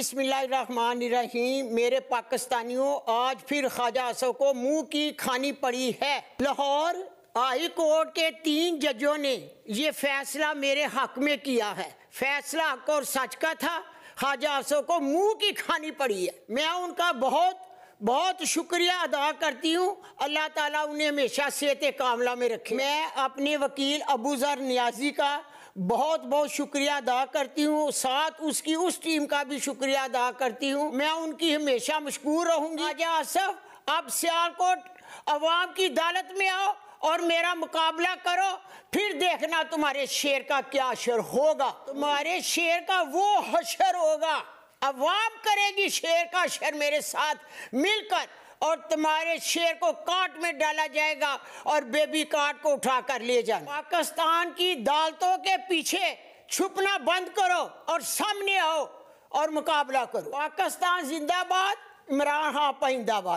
बिस्मिल्लाहिर्रहमानिर्रहीम मेरे पाकिस्तानियों आज फिर ख्वाजा असफ को मुंह की खानी पड़ी है लाहौर हाई कोर्ट के तीन जजों ने ये फैसला मेरे हक में किया है फैसला हक और सच का था ख्वाजा असफ को मुंह की खानी पड़ी है मैं उनका बहुत बहुत शुक्रिया अदा करती हूँ अल्लाह ताला उन्हें हमेशा सेहत कामला में रखे मैं अपने वकील अबूजर न्याजी का बहुत बहुत शुक्रिया अदा करती हूँ साथ उसकी उस टीम का भी शुक्रिया अदा करती हूँ मैं उनकी हमेशा मशकूर रहूंगी आजा आसफ आप सियालकोट अवाम की अदालत में आओ और मेरा मुकाबला करो फिर देखना तुम्हारे शेर का क्या अशर होगा तुम्हारे शेर का वो हशर होगा अवाम करेगी शेर का शर मेरे साथ मिलकर और तुम्हारे शेर को काट में डाला जाएगा और बेबी काट को उठा कर ले जाए पाकिस्तान की दालतों के पीछे छुपना बंद करो और सामने आओ और मुकाबला करो पाकिस्तान जिंदाबाद इमरान खां पाइंदाबाद